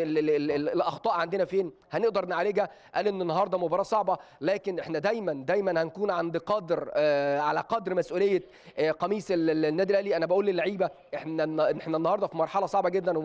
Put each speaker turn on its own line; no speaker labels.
ال ال ال الاخطاء عندنا فين هنقدر نعالجها قال ان النهارده مباراه صعبه لكن احنا دايما دايما هنكون عند قدر آه على قدر مسؤوليه آه قميص النادي الاهلي انا بقول للعيبه احنا احنا النهارده في مرحله صعبه جدا